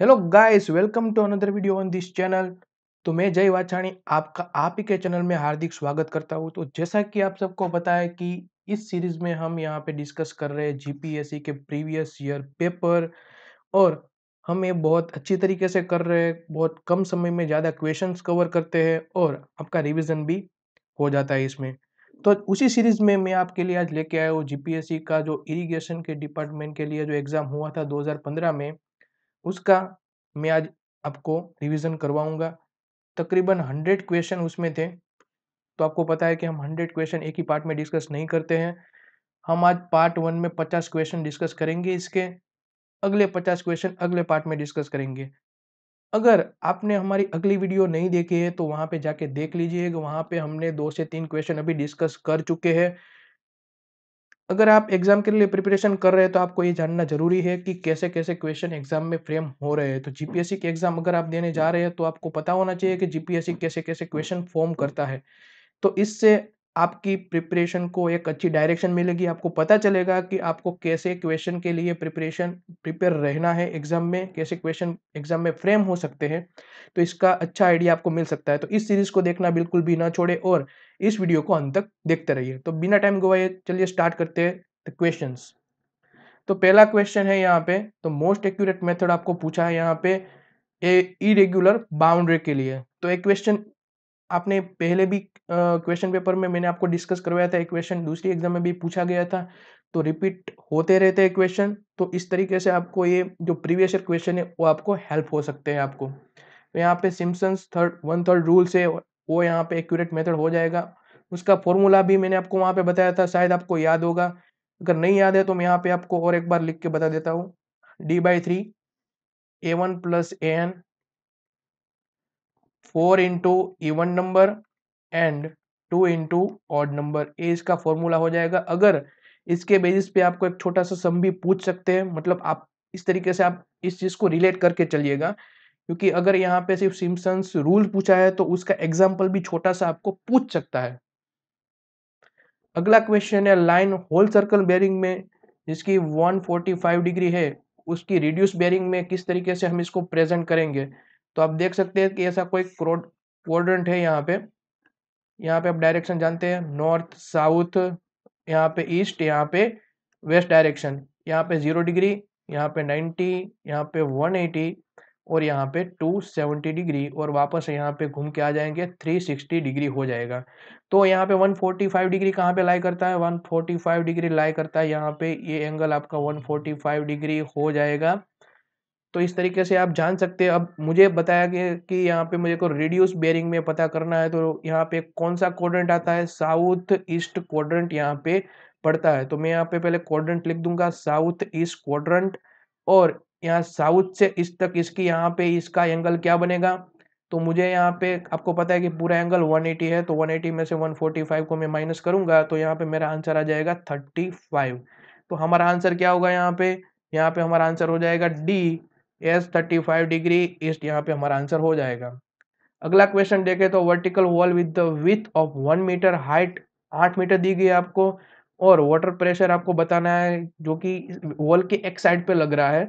hello guys welcome to another video on this channel तो मैं जय वाचाणी आपका आप ही के चैनल में हार्दिक स्वागत करता हूँ तो जैसा कि आप सबको पता है कि इस सीरीज में हम यहाँ पे डिस्कस कर रहे हैं जीपीएससी e के प्रीवियस ईयर पेपर और हम ये बहुत अच्छी तरीके से कर रहे हैं बहुत कम समय में ज़्यादा क्वेश्चन कवर करते हैं और आपका रिविज़न भी हो जाता है इसमें तो उसी सीरीज़ में मैं आपके लिए आज लेके आया हूँ जीपीएससी e का जो इरीगेशन के डिपार्टमेंट के लिए जो एग्ज़ाम हुआ था दो में उसका मैं आज आपको रिवीजन करवाऊंगा तकरीबन हंड्रेड क्वेश्चन उसमें थे तो आपको पता है कि हम हंड्रेड क्वेश्चन एक ही पार्ट में डिस्कस नहीं करते हैं हम आज पार्ट वन में पचास क्वेश्चन डिस्कस करेंगे इसके अगले पचास क्वेश्चन अगले पार्ट में डिस्कस करेंगे अगर आपने हमारी अगली वीडियो नहीं देखी है तो वहाँ पे जाके देख लीजिएगा वहाँ पे हमने दो से तीन क्वेश्चन अभी डिस्कस कर चुके हैं अगर आप एग्ज़ाम के लिए प्रिपरेशन कर रहे हैं तो आपको ये जानना ज़रूरी है कि कैसे कैसे क्वेश्चन एग्ज़ाम में फ्रेम हो रहे हैं तो जीपीएससी के एग्ज़ाम अगर आप देने जा रहे हैं तो आपको पता होना चाहिए कि जीपीएससी कैसे कैसे क्वेश्चन फॉर्म करता है तो इससे आपकी प्रिपरेशन को एक अच्छी डायरेक्शन मिलेगी आपको पता चलेगा कि आपको कैसे क्वेश्चन के लिए प्रिपरेशन प्रिपेयर रहना है एग्ज़ाम में कैसे क्वेश्चन एग्ज़ाम में फ्रेम हो सकते हैं तो इसका अच्छा आइडिया आपको मिल सकता है तो इस सीरीज़ को देखना बिल्कुल भी ना छोड़े और इस वीडियो को अंत तक देखते रहिए तो बिना टाइम गवाइए चलिए स्टार्ट करते हैं क्वेश्चन तो पहला क्वेश्चन है यहाँ पे तो मोस्ट एक्यूरेट मेथड आपको पूछा है यहाँ पे ए इरेग्युलर बाउंड्री के लिए तो एक क्वेश्चन आपने पहले भी क्वेश्चन uh, पेपर में मैंने आपको डिस्कस करवाया था एक क्वेश्चन दूसरी एग्जाम में भी पूछा गया था तो रिपीट होते रहते हैं क्वेश्चन तो इस तरीके से आपको ये जो प्रीवियस क्वेश्चन है वो आपको हेल्प हो सकते हैं आपको तो यहाँ पे Simpson's third one third rules है वो यहाँ पे एक्यूरेट मेथड हो जाएगा उसका फॉर्मूला भी मैंने आपको वहाँ पे बताया था शायद आपको याद होगा अगर नहीं याद है तो मैं यहाँ पे आपको और एक बार लिख के बता देता हूँ D by three A one plus A N four into even number and two into odd number A इसका फॉर्मूला हो जाएगा अगर इसके बेसिस पे आपको एक छोटा सा सम भी पूछ सकते हैं मतलब आप इस तरीके से आप इस चीज़ को रिलेट करके चलिएगा क्योंकि अगर यहाँ पे सिर्फ सिम्पसन्स रूल पूछा है तो उसका एग्जाम्पल भी छोटा सा आपको पूछ सकता है अगला क्वेश्चन है लाइन होल सर्कल बेरिंग में जिसकी 145 डिग्री है उसकी रिड्यूस बेरिंग में किस तरीके से हम इसको प्रेजेंट करेंगे तो आप देख सकते हैं कि ऐसा कोई क्वाड्रेंट है यहाँ पे यहाँ पे आप डायरेक्शन जानते हैं नॉर्थ साउथ यहाँ पे ईस्ट यहाँ पे वेस्ट डायरेक्शन यहाँ पे जीरो डिग्री यहाँ पे नाइन्टी यहाँ पे वन और यहाँ पे 270 डिग्री और वापस यहाँ पे घूम के आ जाएंगे 360 डिग्री हो जाएगा तो यहाँ पे 145 डिग्री कहाँ पे लाई करता है 145 डिग्री लाई करता है यहाँ पे ये एंगल आपका 145 डिग्री हो जाएगा तो इस तरीके से आप जान सकते हैं अब मुझे बताया गया कि यहाँ पे मुझे को रिड्यूस बेयरिंग में पता करना है तो यहाँ पे कौन सा क्वाड्रेंट आता है साउथ ईस्ट क्वाड्रेंट यहाँ पे पड़ता है तो मैं यहाँ पे पहले क्वाड्रेंट लिख दूंगा साउथ ईस्ट क्वाड्रेंट और यहाँ साउथ से इस तक इसकी यहाँ पे इसका एंगल क्या बनेगा तो मुझे यहाँ पे आपको पता है कि पूरा एंगल 180 है तो 180 में से 145 को मैं माइनस करूँगा तो यहाँ पे मेरा आंसर आ जाएगा 35 तो हमारा आंसर क्या होगा यहाँ पे यहाँ पे हमारा आंसर हो जाएगा D S thirty five degree east यहाँ पे हमारा आंसर हो जाएगा अगला क्वेश्चन देखें तो vertical wall with the width of one metre height आठ मीटर दी गई आपको और वाटर प्रेशर आपको बताना है जो कि वॉल के एक साइड पे लग रहा है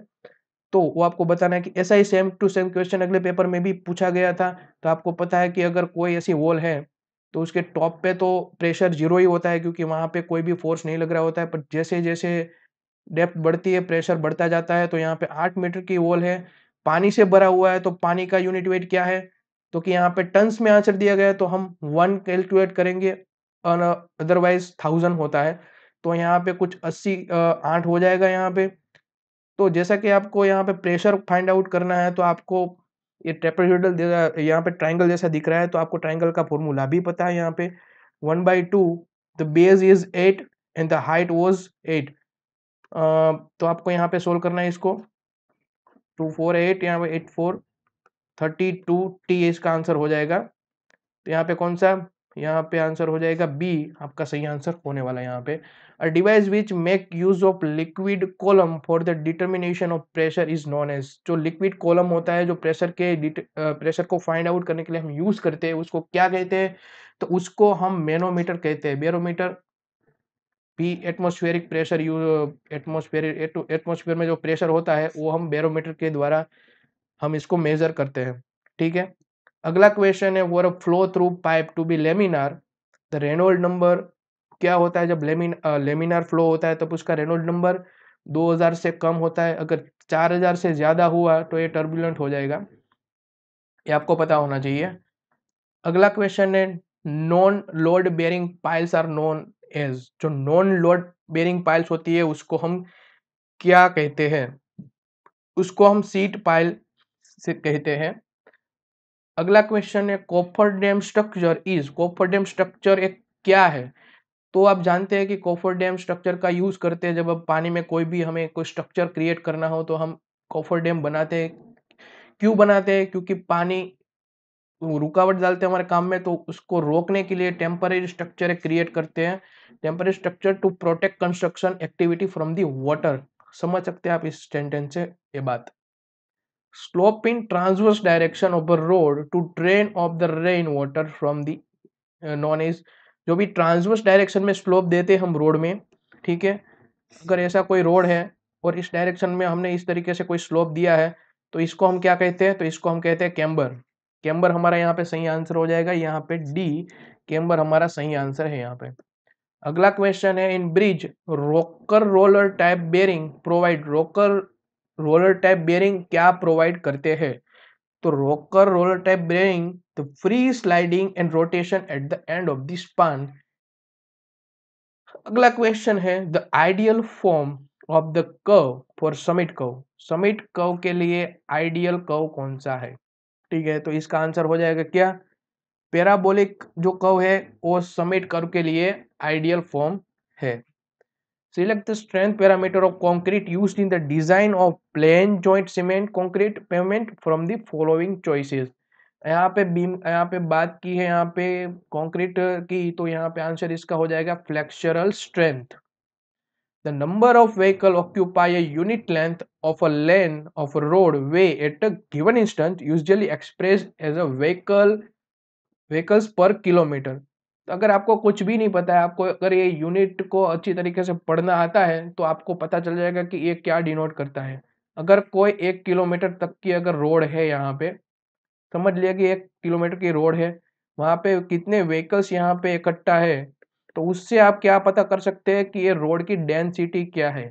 तो वो आपको बताना है कि ऐसा ही सेम टू सेम क्वेश्चन अगले पेपर में भी पूछा गया था तो आपको पता है कि अगर कोई ऐसी वॉल है तो उसके टॉप पे तो प्रेशर जीरो ही होता है क्योंकि वहाँ पे कोई भी फोर्स नहीं लग रहा होता है पर जैसे जैसे डेप्थ बढ़ती है प्रेशर बढ़ता जाता है तो यहाँ पे आठ मीटर की वॉल है पानी से भरा हुआ है तो पानी का यूनिट वेट क्या है तो कि यहाँ पे टन्स में आंसर दिया गया है तो हम वन कैलकुलेट करेंगे अदरवाइज थाउजेंड होता है तो यहाँ पे कुछ अस्सी आठ हो जाएगा यहाँ पे तो जैसा कि आपको यहाँ पे प्रेशर फाइंड आउट करना है तो आपको ये ट्रेपेजोडल यहाँ पे ट्राइंगल जैसा दिख रहा है तो आपको ट्राइंगल का फॉर्मूला भी पता है यहाँ पे one by two the base is eight and the height was eight तो आपको यहाँ पे सोल्व करना है इसको टू फोर एट यहाँ पे eight four thirty two T इसका आंसर हो जाएगा तो यहाँ पे कौन सा यहाँ पे आंसर हो जाएगा बी आपका सही आंसर होने वाला है यहाँ पे a device which make use of liquid column for the determination of pressure is known as जो लिक्विड कॉलम होता है जो प्रेशर के प्रेशर को फाइंड आउट करने के लिए हम यूज करते हैं उसको क्या कहते हैं तो उसको हम मेनोमीटर कहते हैं बेरोमीटर भी atmospheric pressure you atmosphere atmosphere में जो प्रेशर होता है वो हम बेरोमीटर के द्वारा हम इसको मेजर करते हैं ठीक है अगला क्वेश्चन है वो a flow through pipe to be laminar the Reynold number क्या होता है जब लेमिन लेमिनार फ्लो होता है तब तो उसका रेनोल्ड नंबर 2000 से कम होता है अगर 4000 से ज़्यादा हुआ तो ये टर्बुलेंट हो जाएगा ये आपको पता होना चाहिए अगला क्वेश्चन है non load bearing piles are known as जो नॉन लोड बेरिंग पाइल्स होती है उसको हम क्या कहते हैं उसको हम सीट पाइल से कहते हैं अगला क्वेश्चन है coffer dam structure is coffer dam structure एक क्या है तो आप जानते हैं कि कोफर डैम स्ट्रक्चर का यूज़ करते हैं जब अब पानी में कोई भी हमें कोई स्ट्रक्चर क्रिएट करना हो तो हम कोफर डैम बनाते हैं क्यों बनाते हैं क्योंकि पानी रुकावट डालते हैं हमारे काम में तो उसको रोकने के लिए टेम्पररी स्ट्रक्चर क्रिएट करते हैं temporary structure to protect construction activity from the water समझ सकते हैं आप इस सेंटेंस से ये बात slope in transverse direction of a road to drain off the rainwater from the non uh, as जो भी ट्रांसवर्स डायरेक्शन में स्लोप देते हम रोड में ठीक है अगर ऐसा कोई रोड है और इस डायरेक्शन में हमने इस तरीके से कोई स्लोप दिया है तो इसको हम क्या कहते हैं तो इसको हम कहते हैं कैम्बर कैम्बर हमारा यहाँ पे सही आंसर हो जाएगा यहाँ पे डी कैम्बर हमारा सही आंसर है यहाँ पे अगला क्वेश्चन है in bridge rocker roller type bearing provide rocker roller type bearing क्या प्रोवाइड करते हैं तो rocker roller type bearing the तो free sliding and rotation at the end of the span अगला क्वेश्चन है the ideal form of the curve for summit curve summit curve के लिए ideal curve कौन सा है ठीक है तो इसका आंसर हो जाएगा क्या पैराबोलिक जो कर्व है वो समिट कर्व के लिए आइडियल फॉर्म है select the strength parameter of concrete used in the design of plain joint cement concrete pavement from the following choices यहाँ पे बीम यहाँ पे बात की है यहाँ पे कंक्रीट की तो यहाँ पे आंसर इसका हो जाएगा flexural strength the number of vehicle occupy a unit length of a lane of a roadway at a given instant usually express as a vehicle vehicles per kilometre तो अगर आपको कुछ भी नहीं पता है आपको अगर ये यूनिट को अच्छी तरीके से पढ़ना आता है तो आपको पता चल जाएगा कि ये क्या डिनोट करता है अगर कोई एक किलोमीटर तक की अगर रोड है यहाँ पे समझ लिया कि एक किलोमीटर की रोड है वहाँ पे कितने व्हीकल्स यहाँ पे इकट्ठा है तो उससे आप क्या पता कर सकते हैं कि ये रोड की डेंसिटी क्या है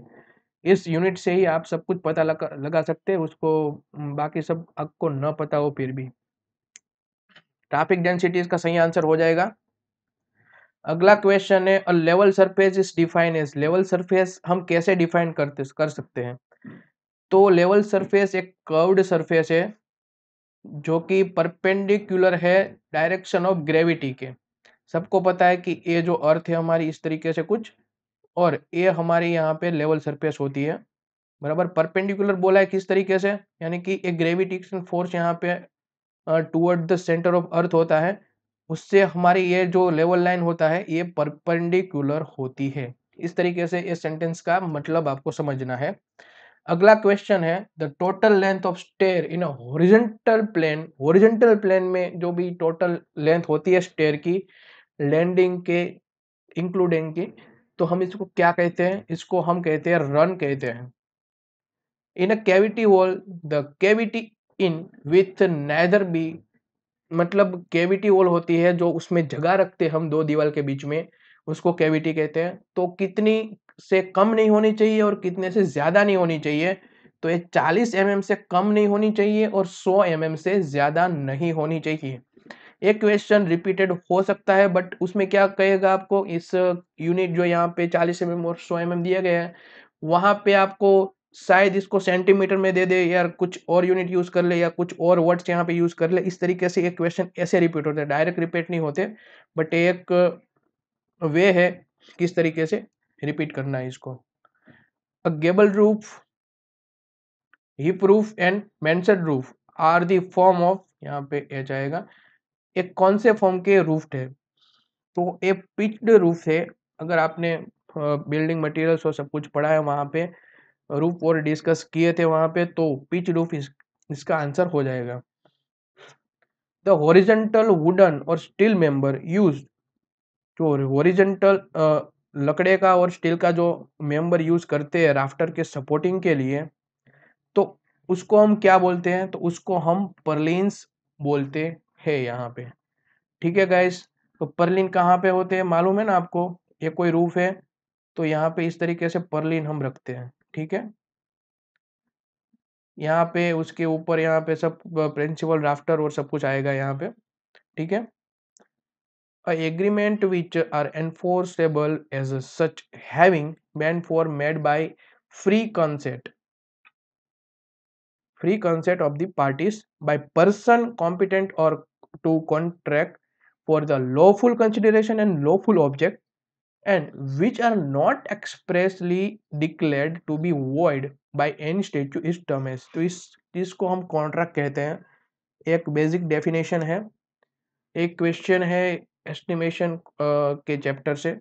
इस यूनिट से ही आप सब कुछ पता लगा लगा सकते हैं उसको बाकी सब आपको न पता हो फिर भी ट्रैफिक डेंसिटी इसका सही आंसर हो जाएगा अगला क्वेश्चन है a level surface is define as level surface हम कैसे डिफाइन करते कर सकते हैं तो लेवल सरफेस एक कर्व्ड सरफेस है जो कि परपेंडिकुलर है डायरेक्शन ऑफ ग्रेविटी के सबको पता है कि ये जो अर्थ है हमारी इस तरीके से कुछ और ये हमारे यहाँ पे लेवल सरफेस होती है बराबर परपेंडिकुलर बोला है किस तरीके से यानी कि एक ग्रेविटेशन फोर्स यहाँ पे toward the centre of earth होता है उससे हमारी ये जो लेवल लाइन होता है ये परपेंडिकुलर होती है इस तरीके से इस सेंटेंस का मतलब आपको समझना है अगला क्वेश्चन है the total length of stair in horizontal plane horizontal plane में जो भी टोटल लेंथ होती है स्टेयर की लैंडिंग के इंक्लूडिंग की तो हम इसको क्या कहते हैं इसको हम कहते हैं रन कहते हैं in a cavity wall the cavity in with neither be मतलब कैविटी वॉल होती है जो उसमें जगह रखते हम दो दीवार के बीच में उसको कैविटी कहते हैं तो कितनी से कम नहीं होनी चाहिए और कितने से ज़्यादा नहीं होनी चाहिए तो ये 40 एम mm से कम नहीं होनी चाहिए और 100 एम mm से ज़्यादा नहीं होनी चाहिए एक क्वेश्चन रिपीटेड हो सकता है बट उसमें क्या कहेगा आपको इस यूनिट जो यहाँ पे 40 एम mm और 100 एम mm दिया गया है वहाँ पे आपको शायद इसको सेंटीमीटर में दे दे या कुछ और यूनिट यूज़ कर ले या कुछ और वर्ड्स यहाँ पे यूज़ कर ले इस तरीके से एक क्वेश्चन ऐसे रिपीट होते हैं डायरेक्ट रिपीट नहीं होते बट एक वे है किस तरीके से रिपीट करना है इसको a gable roof hip roof and mansard roof are the form of यहाँ पे यह जाएगा एक कौन से फॉर्म के रूफ है तो एक पिच्ड रूफ है अगर आपने बिल्डिंग मटेरियल्स और सब कुछ पढ़ा है वहाँ पे रूफ और डिस्कस किए थे वहां पे तो पिच रूफ इस, इसका आंसर हो जाएगा द हॉरिजेंटल वुडन और स्टील मेंबर यूज जो हॉरिजेंटल लकड़े का और स्टील का जो मेंबर यूज करते हैं राफ्टर के सपोर्टिंग के लिए तो उसको हम क्या बोलते हैं तो उसको हम परलिन्स बोलते हैं यहाँ पे ठीक है गाइस तो परलिन कहाँ पे होते हैं मालूम है ना आपको ये कोई रूफ है तो यहाँ पे इस तरीके से परलिन हम रखते हैं ठीक है यहाँ पे उसके ऊपर यहाँ पे सब प्रिंसिपल राफ्टर और सब कुछ आएगा यहाँ पे ठीक है agreement which are enforceable as such having band for made by free consent free consent of parties by person competent और to contract for the lawful consideration and lawful object and which are not expressly declare to be void by any statute is term तो इस को हम contract कहते हैं एक basic definition है एक क्वेश्चन है एस्टिमेशन के चैप्टर से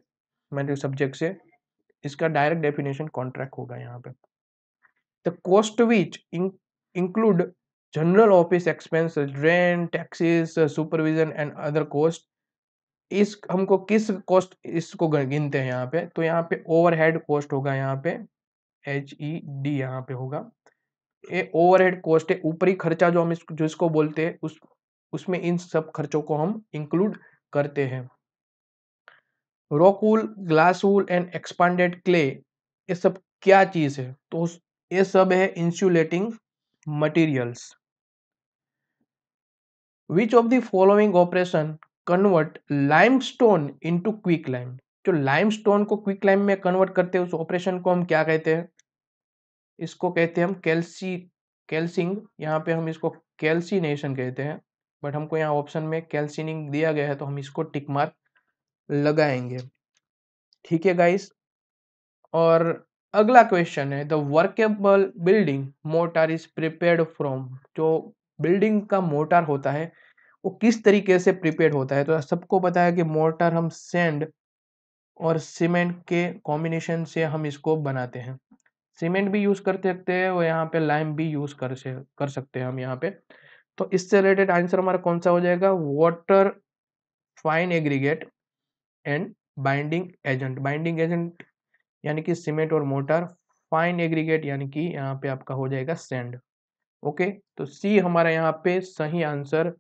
मैंने सब्जेक्ट से इसका डायरेक्ट डेफिनेशन कॉन्ट्रैक्ट होगा यहाँ पे the cost which include general office expense rent taxes supervision and other cost is हमको किस कॉस्ट इसको गिनते हैं यहाँ पे तो यहाँ पे ओवरहेड कॉस्ट होगा यहाँ पे एच ई डी यहाँ पे होगा ये ओवरहेड कॉस्ट है ऊपरी खर्चा जो हम इस जो इसको बोलते हैं उस उसमें इन सब खर्चों को हम इंक्लूड करते हैं rock wool glass wool and expanded clay ये सब क्या चीज़ है तो ये सब है insulating materials which of the following operation convert limestone into quicklime जो लाइमस्टोन को क्विक लाइम में कन्वर्ट करते हैं उस ऑपरेशन को हम क्या कहते हैं इसको कहते हैं हम कैल्सी कैल्सिंग यहाँ पे हम इसको कैल्सिनेशन कहते हैं बट हमको यहाँ ऑप्शन में कैल्सिनिंग दिया गया है तो हम इसको टिक मार्क लगाएंगे ठीक है गाइस और अगला क्वेश्चन है the workable building mortar is prepared from जो बिल्डिंग का मोटर होता है वो किस तरीके से प्रिपेयर होता है तो सबको पता है कि मोर्टार हम सेंड और सीमेंट के कॉम्बिनेशन से हम इसको बनाते हैं सीमेंट भी यूज़ कर सकते हैं और यहाँ पे लाइम भी यूज़ कर से कर सकते हैं हम यहाँ पे तो इससे रिलेटेड आंसर हमारा कौन सा हो जाएगा water fine aggregate and binding agent binding agent यानी कि सीमेंट और मोटर फाइन एग्रीगेट यानी कि यहाँ पे आपका हो जाएगा सेंड ओके तो सी हमारा यहाँ पे सही आंसर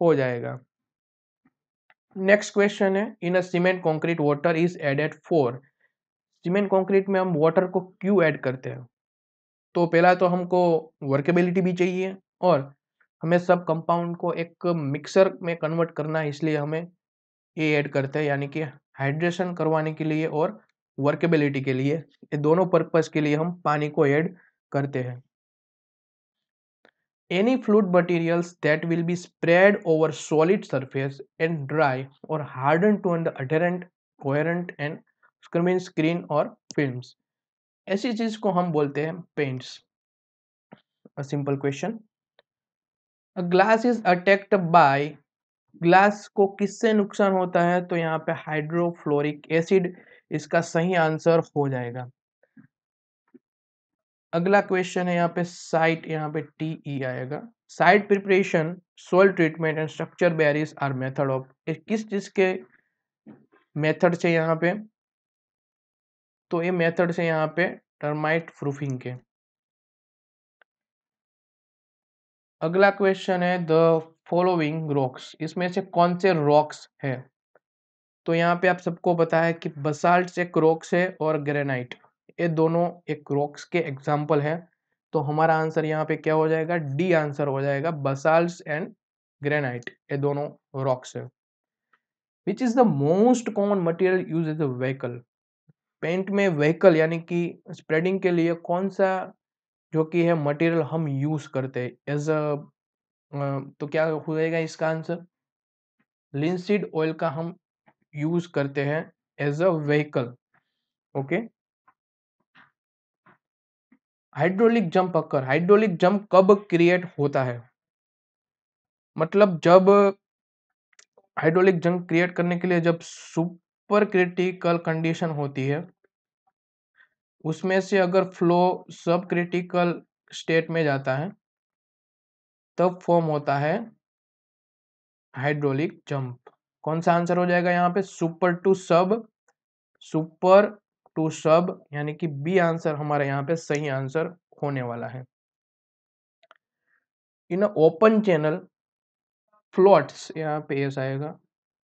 हो जाएगा नेक्स्ट क्वेश्चन है in a cement concrete water is added for cement concrete में हम वाटर को क्यों ऐड करते हैं तो पहला तो हमको वर्केबिलिटी भी चाहिए और हमें सब कंपाउंड को एक मिक्सर में कन्वर्ट करना है इसलिए हमें ये ऐड करते हैं यानी कि हाइड्रेशन करवाने के लिए और वर्केबिलिटी के लिए ये दोनों पर्पज़ के लिए हम पानी को ऐड करते हैं any fluid materials that will be spread over solid surface and dry or hardened to an adherent coherent and screen screen और फिल्म्स ऐसी चीज को हम बोलते हैं paints a simple question a glass is attacked by glass को किससे नुकसान होता है तो यहाँ पे हाइड्रोफ्लोरिक एसिड इसका सही आंसर हो जाएगा अगला क्वेश्चन है यहाँ पे साइट यहाँ पे टी ई e आएगा site preparation soil treatment and structure barriers are method of किस चीज के मेथड से यहाँ पे तो ये मेथड से यहाँ पे टर्माइट प्रूफिंग के अगला क्वेश्चन है द फॉलोइंग रॉक्स इसमें से कौन से रॉक्स है तो यहाँ पे आप सबको पता है कि बसाल्ट से क्रोक्स है और ग्रेनाइट ये दोनों एक रॉक्स के एग्जाम्पल हैं तो हमारा आंसर यहाँ पे क्या हो जाएगा डी आंसर हो जाएगा बसाल्स एंड ग्रेनाइट ये दोनों रॉक्स है which is the most common material use as a vehicle paint में व्हीकल यानी कि स्प्रेडिंग के लिए कौन सा जो कि है मटेरियल हम यूज़ करते हैं एज अ तो क्या हो जाएगा इसका आंसर लिंसिड ऑयल का हम यूज़ करते हैं as a vehicle okay hydraulic jump occur hydraulic jump कब क्रिएट होता है मतलब जब हाइड्रोलिक जंप क्रिएट करने के लिए जब सुपर क्रिटिकल कंडीशन होती है उसमें से अगर फ्लो सब क्रिटिकल स्टेट में जाता है तब फॉर्म होता है हाइड्रोलिक जंप कौन सा आंसर हो जाएगा यहाँ पे super to sub super to sub यानी कि बी आंसर हमारे यहाँ पे सही आंसर होने वाला है इन ओपन चैनल फ्लोट्स यहाँ पे ऐसा आएगा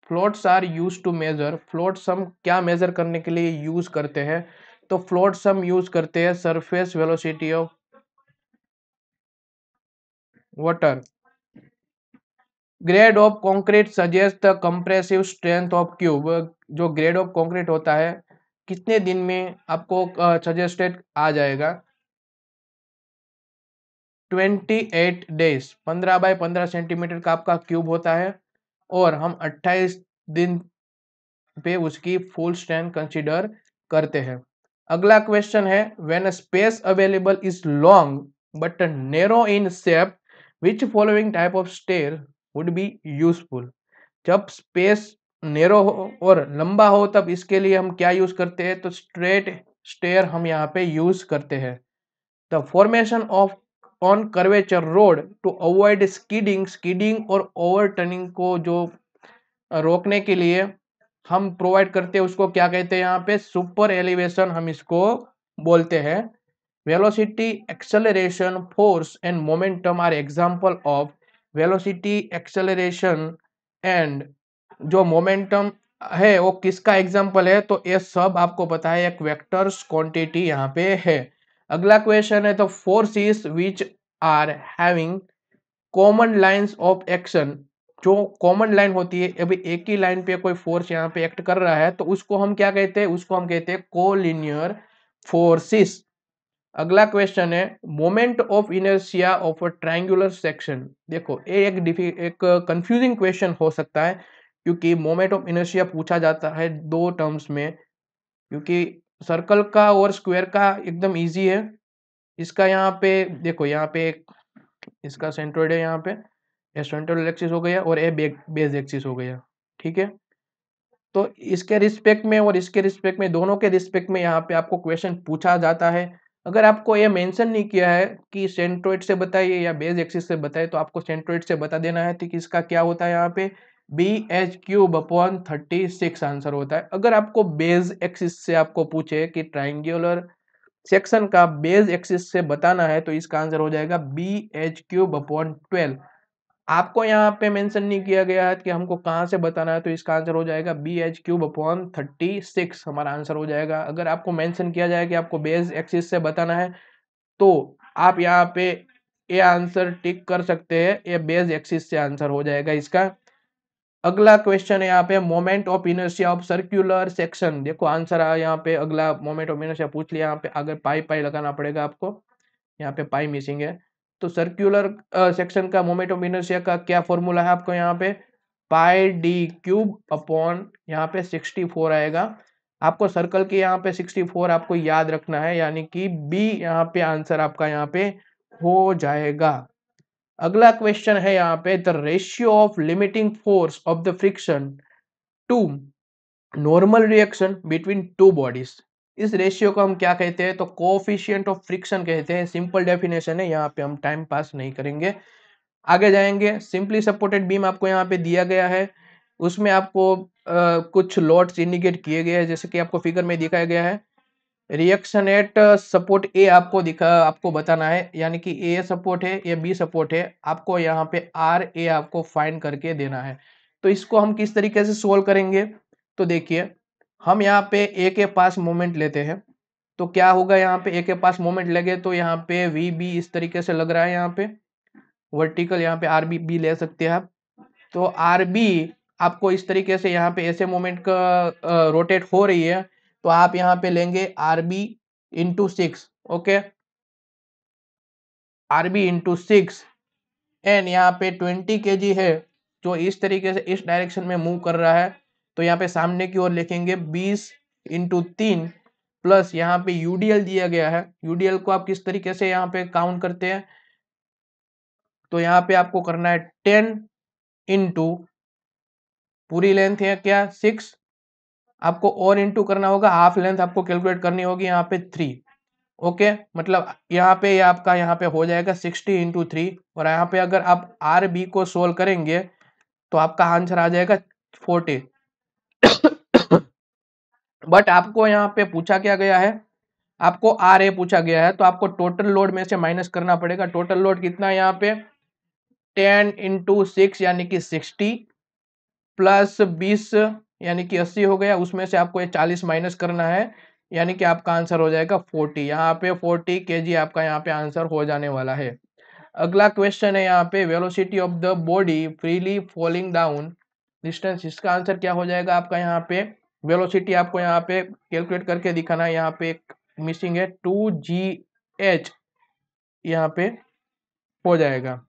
floats are use to measure floats हम क्या मेजर करने के लिए यूज करते हैं तो फ्लोट्स हम यूज करते हैं surface velocity of water grade of concrete suggest the compressive strength of cube जो ग्रेड ऑफ कंक्रीट होता है कितने दिन में आपको सजेस्टेड आ जाएगा ट्वेंटी एट डेज पंद्रह बाय पंद्रह सेंटीमीटर का आपका क्यूब होता है और हम अट्ठाईस दिन पे उसकी फुल स्ट्रेंथ कंसिडर करते हैं अगला क्वेश्चन है when space available is long but narrow in shape which following type of stair would be useful जब स्पेस नेरो हो और लंबा हो तब इसके लिए हम क्या यूज़ करते हैं तो स्ट्रेट स्टेयर हम यहाँ पे यूज़ करते हैं the formation of on curvature road to avoid skidding skidding और ओवर टर्निंग को जो रोकने के लिए हम प्रोवाइड करते हैं उसको क्या कहते हैं यहाँ पे सुपर एलिवेशन हम इसको बोलते हैं velocity acceleration force and momentum are example of velocity acceleration and जो मोमेंटम है वो किसका एग्जाम्पल है तो ये सब आपको पता है एक वेक्टर्स क्वांटिटी यहाँ पे है अगला क्वेश्चन है तो forces which are having common lines of action जो कॉमन लाइन होती है अभी एक ही लाइन पे कोई फोर्स यहाँ पे एक्ट कर रहा है तो उसको हम क्या कहते हैं उसको हम कहते हैं कोलिनियर फोर्सिस अगला क्वेश्चन है moment of inertia of a triangular section देखो ये एक एक कंफ्यूजिंग क्वेश्चन हो सकता है क्योंकि मोमेंट ऑफ इनर्शिया पूछा जाता है दो टर्म्स में क्योंकि सर्कल का और स्क्वायर का एकदम इजी है इसका यहाँ पे देखो यहाँ पे एक इसका सेंट्रोइड है यहाँ पे ये सेंट्रल एक्सिस हो गया और ए बेस एक्सिस हो गया ठीक है तो इसके रिस्पेक्ट में और इसके रिस्पेक्ट में दोनों के रिस्पेक्ट में यहाँ पे आपको क्वेश्चन पूछा जाता है अगर आपको ये मेंशन नहीं किया है कि सेंट्रोइड से बताइए या बेस एक्सिस से बताइए तो आपको सेंट्रोइड से बता देना है कि इसका क्या होता है यहाँ पे B H cube upon thirty six answer होता है अगर आपको बेज एक्सिस से आपको पूछे कि ट्राइंगुलर सेक्शन का बेज एक्सिस से बताना है तो इसका आंसर हो जाएगा B H cube upon twelve आपको यहाँ पे मेंशन नहीं किया गया है कि हमको कहाँ से बताना है तो इसका आंसर हो जाएगा B H cube upon thirty six हमारा आंसर हो जाएगा अगर आपको मेंशन किया जाए कि आपको बेस एक्सिस से बताना है तो आप यहाँ पे ये आंसर टिक कर सकते हैं ये बेस एक्सिस से आंसर हो जाएगा इसका अगला क्वेश्चन है यहाँ पे moment of inertia of circular section देखो आंसर आया यहाँ पे अगला मोमेंट ऑफ इनर्शिया पूछ लिया यहाँ पे अगर पाई पाई लगाना पड़ेगा आपको यहाँ पे पाई मिसिंग है तो सर्क्यूलर सेक्शन का मोमेंट ऑफ इनर्शिया का क्या फॉर्मूला है आपको यहाँ पे पाई डी क्यूब अपॉन यहाँ पे सिक्सटी फोर आएगा आपको सर्कल के यहाँ पे सिक्सटी फोर आपको याद रखना है यानी कि बी यहाँ पे आंसर आपका यहाँ पे हो जाएगा अगला क्वेश्चन है यहाँ पे the ratio of limiting force of the friction to normal reaction between two bodies इस रेशियो को हम क्या कहते हैं तो कोफिशियंट ऑफ फ्रिक्शन कहते हैं सिंपल डेफिनेशन है यहाँ पे हम टाइम पास नहीं करेंगे आगे जाएंगे सिंपली सपोर्टेड बीम आपको यहाँ पे दिया गया है उसमें आपको आ, कुछ लॉट्स इंडिकेट किए गए हैं जैसे कि आपको फिगर में दिखाया गया है रिएक्शन एट सपोर्ट ए आपको दिखा आपको बताना है यानी कि ए सपोर्ट है या बी सपोर्ट है आपको यहाँ पे आर ए आपको फाइंड करके देना है तो इसको हम किस तरीके से सोल्व करेंगे तो देखिए हम यहाँ पे ए के पास मोमेंट लेते हैं तो क्या होगा यहाँ पे ए के पास मोमेंट लगे तो यहाँ पे वी बी इस तरीके से लग रहा है यहाँ पे वर्टिकल यहाँ पे आर बी बी ले सकते हैं आप तो आर बी आपको इस तरीके से यहाँ पे ऐसे मोमेंट का रोटेट हो रही है तो आप यहाँ पे लेंगे RB into six okay RB into six N यहाँ पे ट्वेंटी के जी है जो इस तरीके से इस डायरेक्शन में मूव कर रहा है तो यहाँ पे सामने की ओर लिखेंगे बीस इंटू तीन प्लस यहाँ पे यूडीएल दिया गया है यूडीएल को आप किस तरीके से यहाँ पे काउंट करते हैं तो यहाँ पे आपको करना है टेन इंटू पूरी लेंथ है क्या सिक्स आपको और इंटू करना होगा हाफ लेंथ आपको कैलकुलेट करनी होगी यहाँ पे थ्री ओके मतलब यहाँ पे आपका यहाँ पे हो जाएगा सिक्सटी इंटू थ्री और यहाँ पे अगर आप आर बी को सोल्व करेंगे तो आपका आंसर आ जाएगा फोर्टी बट आपको यहाँ पे पूछा क्या गया है आपको आर ए पूछा गया है तो आपको टोटल लोड में से माइनस करना पड़ेगा टोटल लोड कितना है यहाँ पे टेन इंटू सिक्स यानी कि सिक्सटी प्लस बीस यानी कि अस्सी हो गया उसमें से आपको ये चालीस माइनस करना है यानी कि आपका आंसर हो जाएगा फोर्टी यहाँ पे फोर्टी के जी आपका यहाँ पे आंसर हो जाने वाला है अगला क्वेश्चन है यहाँ पे velocity of the body freely falling down distance इसका आंसर क्या हो जाएगा आपका यहाँ पे वेलोसिटी आपको यहाँ पे कैलकुलेट करके दिखाना है यहाँ पे एक मिसिंग है टू जी एच यहाँ पे हो जाएगा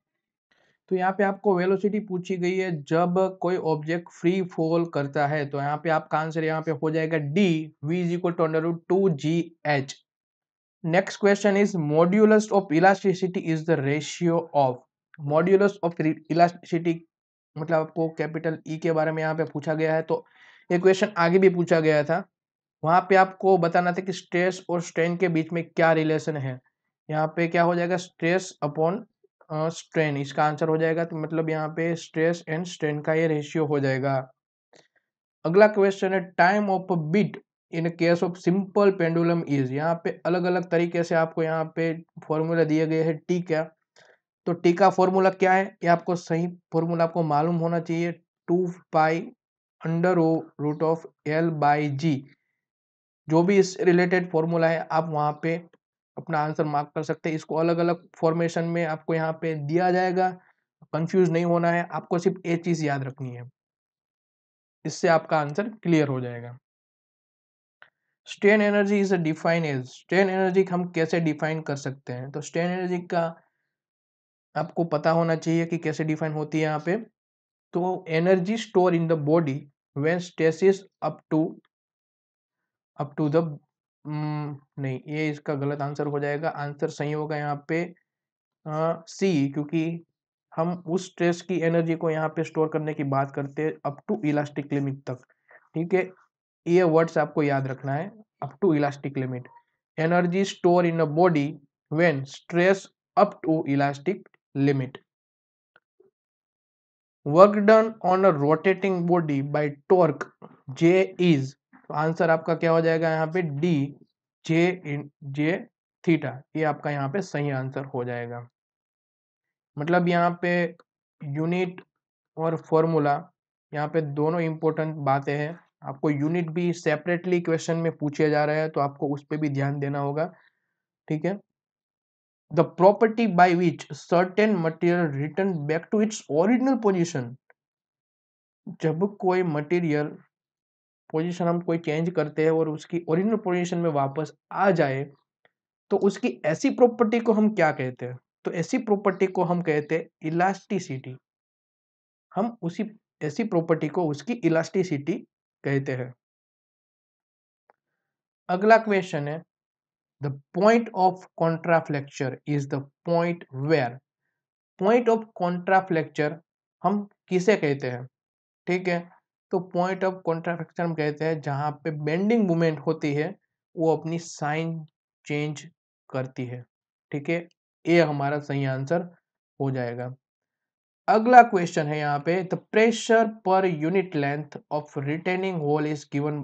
तो यहाँ पे आपको वेलोसिटी पूछी गई है जब कोई ऑब्जेक्ट फ्री फॉल करता है तो यहाँ पे आपका आंसर यहाँ पे हो जाएगा D V is equal to under two G H next question is modulus of elasticity is the ratio of modulus of elasticity मतलब आपको कैपिटल ई e के बारे में यहाँ पे पूछा गया है तो ये क्वेश्चन आगे भी पूछा गया था वहाँ पे आपको बताना था कि स्ट्रेस और स्ट्रेन के बीच में क्या रिलेशन है यहाँ पे क्या हो जाएगा स्ट्रेस अपॉन स्ट्रेन इसका आंसर हो जाएगा तो मतलब यहाँ पे स्ट्रेस एंड स्ट्रेन का ये रेशियो हो जाएगा अगला क्वेश्चन है time of beat in case of simple pendulum is यहाँ पे अलग अलग तरीके से आपको यहाँ पे फॉर्मूला दिए गए हैं टी का तो टी का फॉर्मूला क्या है ये आपको सही फॉर्मूला आपको मालूम होना चाहिए two pi under oh root of L by G जो भी इस रिलेटेड फॉर्मूला है आप वहाँ पे अपना आंसर मार्क कर सकते हैं इसको अलग अलग फॉर्मेशन में आपको यहाँ पे दिया जाएगा कंफ्यूज नहीं होना है आपको सिर्फ एक चीज़ याद रखनी है इससे आपका आंसर क्लियर हो जाएगा strain energy is define as strain energy हम कैसे डिफाइन कर सकते हैं तो स्ट्रेन एनर्जी का आपको पता होना चाहिए कि कैसे डिफाइन होती है यहाँ पे तो energy store in the body when stresses up to up to the नहीं ये इसका गलत आंसर हो जाएगा आंसर सही होगा यहाँ पे सी क्योंकि हम उस स्ट्रेस की एनर्जी को यहाँ पे स्टोर करने की बात करते हैं अप टू इलास्टिक लिमिट तक ठीक है ये वर्ड्स आपको याद रखना है up to elastic limit energy store in a body when stress up to elastic limit work done on a rotating body by torque J is तो आंसर आपका क्या हो जाएगा यहाँ पे डी जे इन जे थीटा ये आपका यहाँ पे सही आंसर हो जाएगा मतलब यहाँ पे यूनिट और फॉर्मूला यहाँ पे दोनों इम्पोर्टेंट बातें हैं आपको यूनिट भी सेपरेटली क्वेश्चन में पूछे जा रहा है तो आपको उस पर भी ध्यान देना होगा ठीक है the property by which certain material return back to its original position जब कोई मटेरियल पोजीशन हम कोई चेंज करते हैं और उसकी ओरिजिनल पोजीशन में वापस आ जाए तो उसकी ऐसी प्रॉपर्टी को हम क्या कहते हैं तो ऐसी प्रॉपर्टी को हम कहते हैं इलास्टिसिटी हम उसी ऐसी प्रॉपर्टी को उसकी इलास्टिसिटी कहते हैं अगला क्वेश्चन है the point of contraflexure is the point where point of contraflexure हम किसे कहते हैं ठीक है तो पॉइंट ऑफ कॉन्ट्राफेक्शन हम कहते हैं जहाँ पे बेंडिंग मूवमेंट होती है वो अपनी साइन चेंज करती है ठीक है ये हमारा सही आंसर हो जाएगा अगला क्वेश्चन है यहाँ पे the pressure per unit length of retaining wall is given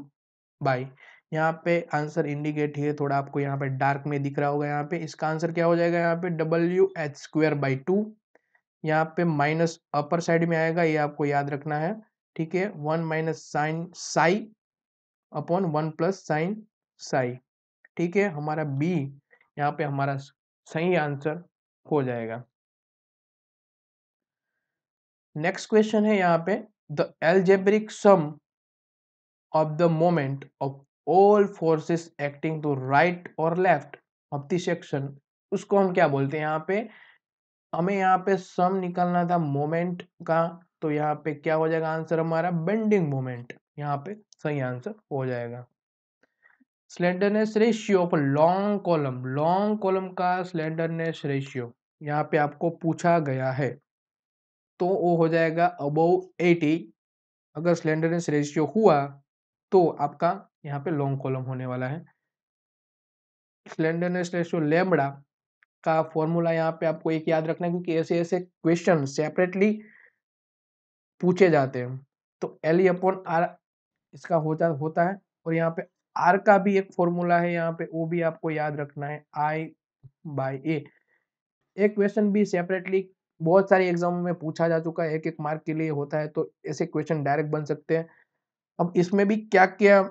by यहाँ पे आंसर इंडिकेट है थोड़ा आपको यहाँ पे डार्क में दिख रहा होगा यहाँ पे इसका आंसर क्या हो जाएगा यहाँ पे W H square by two यहाँ पे माइनस अपर साइड में आएगा ये आपको याद रखना है ठीक है one minus sine phi upon one plus sine phi ठीक है हमारा बी यहाँ पे हमारा सही आंसर हो जाएगा नेक्स्ट क्वेश्चन है यहाँ पे the algebraic sum of the moment of all forces acting to right और लेफ्ट ऑफ the सेक्शन उसको हम क्या बोलते हैं यहाँ पे हमें यहाँ पे सम निकालना था मोमेंट का तो यहाँ पे क्या हो जाएगा आंसर हमारा बेंडिंग मोमेंट यहाँ पे सही आंसर हो जाएगा slenderness ratio of long column long column का स्लेंडरनेस रेशियो यहाँ पे आपको पूछा गया है तो वो हो जाएगा अबोव एटी अगर स्लेंडरनेस रेशियो हुआ तो आपका यहाँ पे लॉन्ग कॉलम होने वाला है स्लेंडरनेस रेशियो लेमड़ा का फॉर्मूला यहाँ पे आपको एक याद रखना है क्योंकि ऐसे ऐसे क्वेश्चन सेपरेटली पूछे जाते हैं तो एल ई अपॉन आर इसका होता होता है और यहाँ पे आर का भी एक फॉर्मूला है यहाँ पे वो भी आपको याद रखना है आई बाई ए एक क्वेश्चन भी सेपरेटली बहुत सारे एग्जाम में पूछा जा चुका है एक एक मार्क के लिए होता है तो ऐसे क्वेश्चन डायरेक्ट बन सकते हैं अब इसमें भी क्या क्या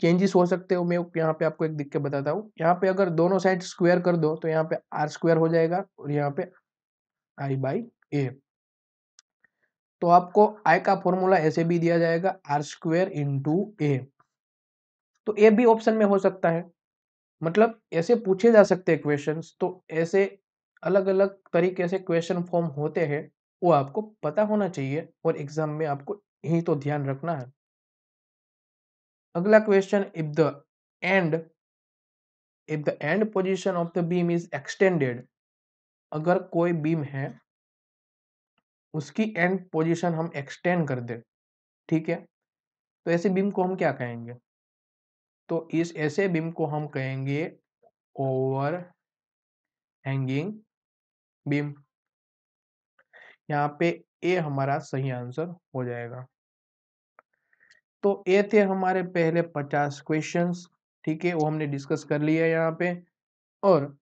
चेंजेस हो सकते हो मैं यहाँ पे आपको एक दिख के बताता हूँ यहाँ पे अगर दोनों साइड स्क्वायर कर दो तो यहाँ पे आर स्क्वायर हो जाएगा और यहाँ पे आई बाई ए तो आपको आई का फॉर्मूला ऐसे भी दिया जाएगा आर स्क्वेयर इंटू ए तो ए भी ऑप्शन में हो सकता है मतलब ऐसे पूछे जा सकते हैं क्वेश्चन तो ऐसे अलग अलग तरीके से क्वेश्चन फॉर्म होते हैं वो आपको पता होना चाहिए और एग्जाम में आपको यही तो ध्यान रखना है अगला question if the end if the end position of the beam is extended अगर कोई बीम है उसकी एंड पोजीशन हम एक्सटेंड कर दे ठीक है तो ऐसे बीम को हम क्या कहेंगे तो इस ऐसे बीम को हम कहेंगे ओवर हैंगिंग बीम यहाँ पे ए हमारा सही आंसर हो जाएगा तो ए थे हमारे पहले पचास क्वेश्चंस ठीक है वो हमने डिस्कस कर लिया यहाँ पे और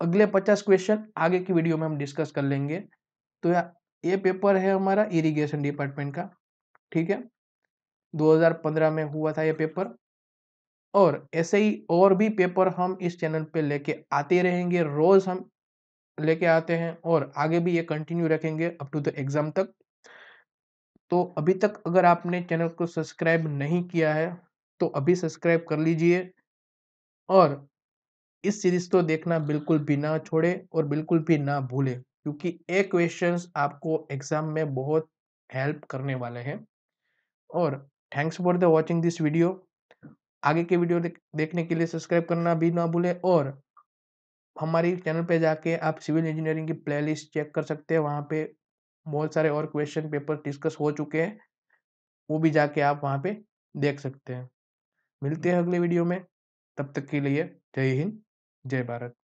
अगले पचास क्वेश्चन आगे की वीडियो में हम डिस्कस कर लेंगे तो ये पेपर है हमारा इरिगेशन डिपार्टमेंट का ठीक है 2015 में हुआ था ये पेपर और ऐसे ही और भी पेपर हम इस चैनल पे लेके आते रहेंगे रोज हम लेके आते हैं और आगे भी ये कंटिन्यू रखेंगे अप टू द एग्जाम तक तो अभी तक अगर आपने चैनल को सब्सक्राइब नहीं किया है तो अभी सब्सक्राइब कर लीजिए और इस सीरीज को देखना बिल्कुल भी ना छोड़े और बिल्कुल भी ना भूले क्योंकि ये क्वेश्चन आपको एग्जाम में बहुत हेल्प करने वाले हैं और thanks for the watching this video आगे के वीडियो देखने के लिए सब्सक्राइब करना भी ना भूलें और हमारी चैनल पे जाके आप सिविल इंजीनियरिंग की प्लेलिस्ट चेक कर सकते हैं वहाँ पे बहुत सारे और क्वेश्चन पेपर डिस्कस हो चुके हैं वो भी जाके आप वहाँ पे देख सकते हैं मिलते हैं अगले वीडियो में तब तक के लिए जय हिंद जय भारत